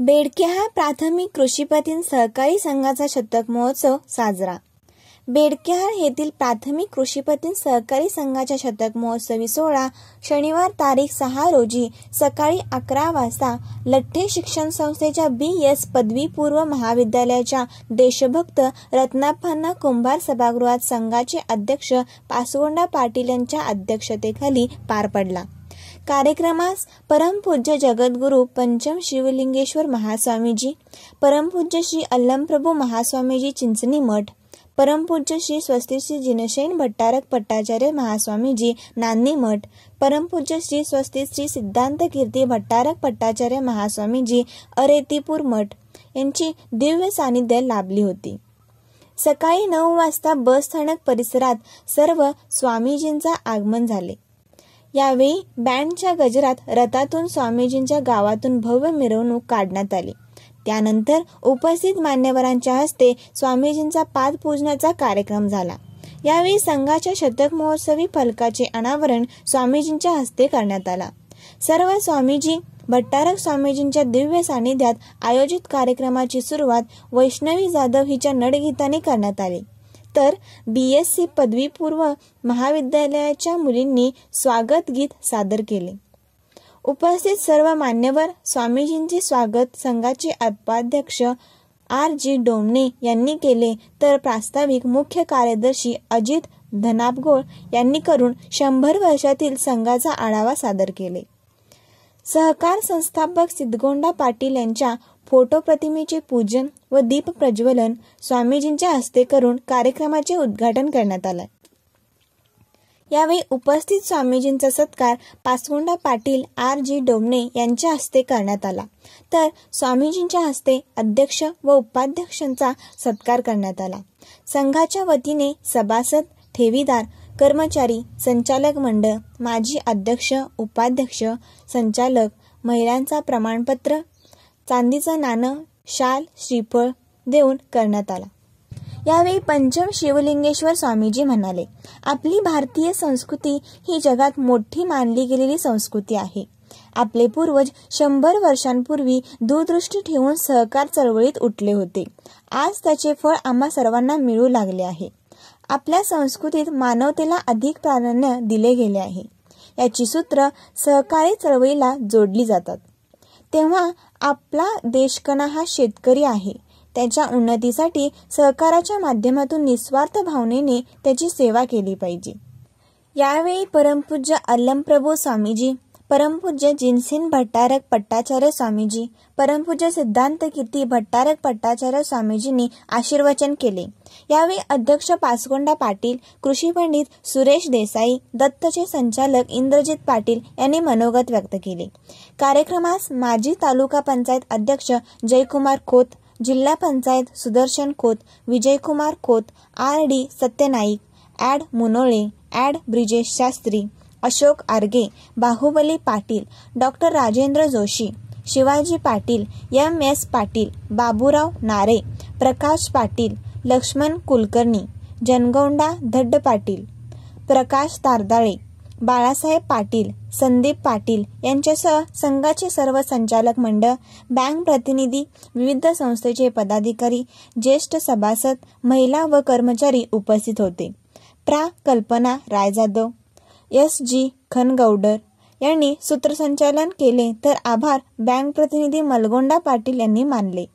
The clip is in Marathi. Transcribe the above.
बेडक्या हा प्राथमिक कृषीपतीन सहकारी संघाचा शतक महोत्सव साजरा बेडक्याहार येथील प्राथमिक कृषीपतीन सहकारी संघाच्या शतक महोत्सवी सोहळा शनिवार तारीख सहा रोजी सकाळी अकरा वाजता लठ्ठे शिक्षण संस्थेच्या बी एस पदवीपूर्व महाविद्यालयाच्या देशभक्त रत्नाप्पांना कुंभार सभागृहात संघाचे अध्यक्ष पासवोंडा पाटील यांच्या अध्यक्षतेखाली पार पडला कार्यक्रमास परमपूज्य जगद्गुरू पंचम शिवलिंगेश्वर महास्वामीजी परमपूज्य श्री अल्लमप्रभू महास्वामीजी चिंचणी मठ परमपूज्य श्री स्वस्ती श्री जिनशैन भट्टारक पट्टाचार्य महास्वामीजी नांदी मठ परमपूज्य श्री स्वस्ती श्री सिद्धांत कीर्ती भट्टारक पट्टाचार्य महास्वामीजी अरेतीपूर मठ यांची दिव्य सानिध्य लाभली होती सकाळी नऊ वाजता बस स्थानक परिसरात सर्व स्वामीजींचा आगमन झाले यावेळी बँडच्या गजरात रथातून स्वामीजींच्या गावातून भव्य मिरवणूक काढण्यात आली त्यानंतर उपस्थित मान्यवरांच्या हस्ते स्वामीजींचा पादपूजनाचा कार्यक्रम झाला यावेळी संघाच्या शतक महोत्सवी फलकाचे अनावरण स्वामीजींच्या हस्ते करण्यात आला सर्व स्वामीजी भट्टारक स्वामीजींच्या दिव्य सानिध्यात आयोजित कार्यक्रमाची सुरुवात वैष्णवी जाधव हिच्या नडगीताने करण्यात आली तर बी एस सी पदवीपूर्व महाविद्यालयाच्या मुलींनी स्वागत गीत सादर केले उपस्थित सर्व मान्यवर स्वामीजींचे स्वागत संघाचे उपाध्यक्ष आर जी डोमने यांनी केले तर प्रास्ताविक मुख्य कार्यदर्शी अजित धनापगोळ यांनी करून शंभर वर्षातील संघाचा आढावा सादर केले सहकार संस्थापक सिद्धगोंडा पाटील यांच्या फोटो प्रतिमेचे पूजन व दीप प्रज्वलन स्वामीजींच्या हस्ते करून कार्यक्रमाचे उद्घाटन करण्यात आले यावेळी उपस्थित स्वामीजींचा सत्कार पासगोंडा पाटील आर जी डोमणे यांच्या हस्ते करण्यात आला तर स्वामीजींच्या हस्ते अध्यक्ष व उपाध्यक्षांचा सत्कार करण्यात आला संघाच्या वतीने सभासद ठेवीदार कर्मचारी संचालक मंडळ माजी अध्यक्ष उपाध्यक्ष संचालक महिलांचा प्रमाणपत्र चांदीचं नाणं शाल श्रीफळ देऊन करण्यात आला यावेळी पंचम शिवलिंगेश्वर स्वामीजी म्हणाले आपली भारतीय संस्कृती ही जगात मोठी मानली गेलेली संस्कृती आहे आपले पूर्वज शंभर वर्षांपूर्वी दूरदृष्टी ठेवून सहकार चळवळीत उठले होते आज त्याचे फळ आम्हा सर्वांना मिळू लागले आहे आपल्या संस्कृतीत मानवतेला अधिक प्राधान्य दिले गेले आहे याची सूत्र सहकारी चळवळीला जोडली जातात तेव्हा आपला देशकणा हा शेतकरी आहे त्याच्या उन्नतीसाठी सहकाराच्या माध्यमातून निस्वार्थ भावनेने त्याची सेवा केली पाहिजे यावेळी परमपूज्य अल्लमप्रभू स्वामीजी परमपूज्य जिनसिन भट्टारक पट्टाचार्य स्वामीजी परमपूज्य सिद्धांत कीर्ती भट्टारक पट्टाचार्य स्वामीजींनी आशीर्वचन केले यावेळी अध्यक्ष पासगोंडा पाटील कृषी पंडित सुरेश देसाई दत्तचे संचालक इंद्रजित पाटील यांनी मनोगत व्यक्त केले कार्यक्रमास माजी तालुका पंचायत अध्यक्ष जयकुमार खोत जिल्हा पंचायत सुदर्शन खोत विजयकुमार खोत आर डी सत्यनाईक ॲड मुनोळे ॲड Brijesh Shastri Ashok Arge Bahubali Patil doctor Rajendra Joshi Shivaji Patil M S Patil Baburao Nare Prakash Patil Laxman Kulkarni जनगौंडा धड्ड Patil प्रकाश तारदाळे बाळासाहेब पाटील संदीप पाटील यांच्यासह संघाचे सर्व संचालक मंडळ बँक प्रतिनिधी विविध संस्थेचे पदाधिकारी ज्येष्ठ सभासद महिला व कर्मचारी उपस्थित होते प्रा कल्पना राय एस जी खनगौडर यांनी सूत्रसंचालन केले तर आभार बँक प्रतिनिधी मलगोंडा पाटील यांनी मानले